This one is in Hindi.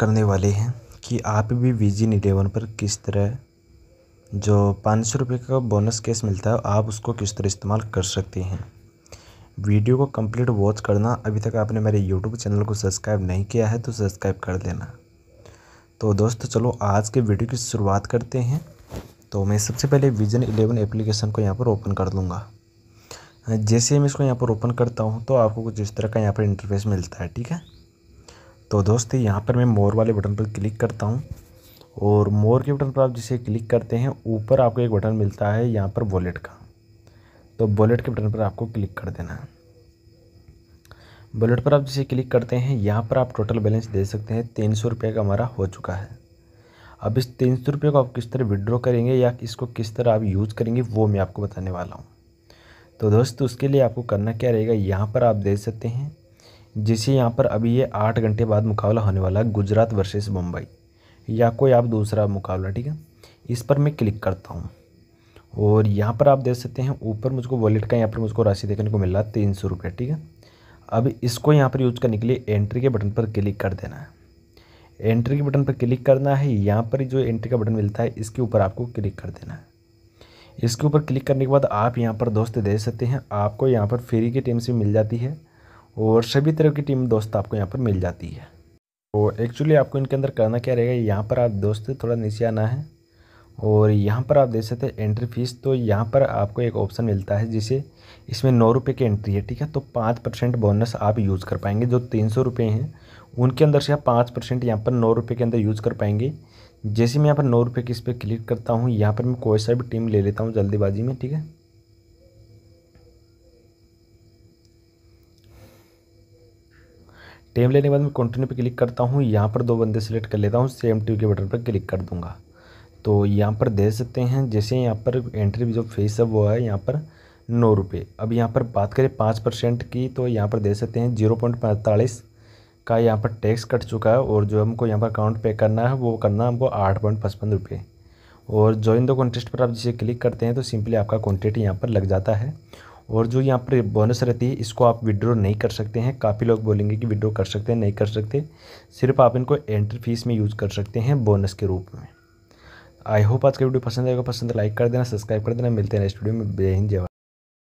करने वाले हैं कि आप भी वी जी इलेवन पर किस तरह जो पाँच सौ रुपये का बोनस कैश मिलता है आप उसको किस तरह इस्तेमाल कर सकते हैं वीडियो को कंप्लीट वॉच करना अभी तक आपने मेरे यूट्यूब चैनल को सब्सक्राइब नहीं किया है तो सब्सक्राइब कर देना तो दोस्तों चलो आज के वीडियो की शुरुआत करते हैं तो मैं सबसे पहले विजन इलेवन एप्लीकेशन को यहाँ पर ओपन कर लूँगा जैसे मैं इसको यहाँ पर ओपन करता हूँ तो आपको कुछ इस तरह का यहाँ पर इंटरफेस मिलता है ठीक है तो दोस्तों यहाँ पर मैं मोर वाले बटन पर क्लिक करता हूँ और मोर के बटन पर आप जिसे क्लिक करते हैं ऊपर आपको एक बटन मिलता है यहाँ पर वॉलेट का तो वॉलेट के बटन पर आपको क्लिक कर देना है वॉलेट पर आप जिसे क्लिक करते हैं यहाँ पर आप टोटल बैलेंस दे सकते हैं तीन सौ रुपये का हमारा हो चुका है अब इस तीन सौ रुपये को आप किस तरह विड्रॉ करेंगे या इसको किस तरह आप यूज़ करेंगे वो मैं आपको बताने वाला हूँ तो दोस्तों उसके लिए आपको करना क्या रहेगा यहाँ पर आप दे सकते हैं जिसे यहाँ पर अभी ये आठ घंटे बाद मुकाबला होने वाला है गुजरात वर्सेस मुंबई या कोई आप दूसरा मुकाबला ठीक है इस पर मैं क्लिक करता हूँ और यहाँ पर आप देख सकते हैं ऊपर मुझको वॉलेट का यहाँ पर मुझको राशि देखने को मिल रहा है तीन सौ रुपये ठीक है अब इसको यहाँ पर यूज़ करने के लिए एंट्री के बटन पर क्लिक कर देना है एंट्री के बटन पर क्लिक करना है यहाँ पर जो एंट्री का बटन मिलता है इसके ऊपर आपको क्लिक कर देना है इसके ऊपर क्लिक करने के बाद आप यहाँ पर दोस्त दे सकते हैं आपको यहाँ पर फ्री की टीम से मिल जाती है और सभी तरह की टीम दोस्त आपको यहाँ पर मिल जाती है तो एक्चुअली आपको इनके अंदर करना क्या रहेगा यहाँ पर आप दोस्त थोड़ा नीचे आना है और यहाँ पर आप देख सकते हैं एंट्री फ़ीस तो यहाँ पर आपको एक ऑप्शन मिलता है जिसे इसमें नौ रुपये की एंट्री है ठीक है तो पाँच परसेंट बोनस आप यूज़ कर पाएंगे जो तीन सौ रुपये हैं उनके अंदर से आप पाँच परसेंट यहाँ पर नौ रुपये के अंदर यूज़ कर पाएंगे जैसे मैं यहाँ पर नौ रुपये की इस पर क्लिक करता हूँ यहाँ पर मैं कोई सा भी टीम ले लेता हूँ जल्दीबाजी में ठीक है टेम लेने के बाद मैं कंटिन्यू पे क्लिक करता हूँ यहाँ पर दो बंदे सेलेक्ट कर लेता हूँ सेम टू के बटन पर क्लिक कर दूँगा तो यहाँ पर दे सकते हैं जैसे यहाँ पर एंट्री जो फीस है वो है यहाँ पर नौ रुपये अब यहाँ पर बात करें पाँच परसेंट की तो यहाँ पर दे सकते हैं जीरो पॉइंट पैंतालीस का यहाँ पर टैक्स कट चुका है और जो हमको यहाँ पर अकाउंट पे करना है वो करना हमको आठ पॉइंट पचपन रुपये और जॉइन द कॉन्टेस्ट पर आप जिसे क्लिक करते हैं तो सिंपली आपका कॉन्टेक्ट यहाँ पर लग जाता है और जो यहाँ पर बोनस रहती है इसको आप विड्रॉ नहीं कर सकते हैं काफ़ी लोग बोलेंगे कि विड्रॉ कर सकते हैं नहीं कर सकते सिर्फ आप इनको एंट्री फीस में यूज़ कर सकते हैं बोनस के रूप में आई होप आज का वीडियो पसंद आएगा पसंद लाइक कर देना सब्सक्राइब कर देना मिलते हैं नेक्स्ट वीडियो में जय हिंद जय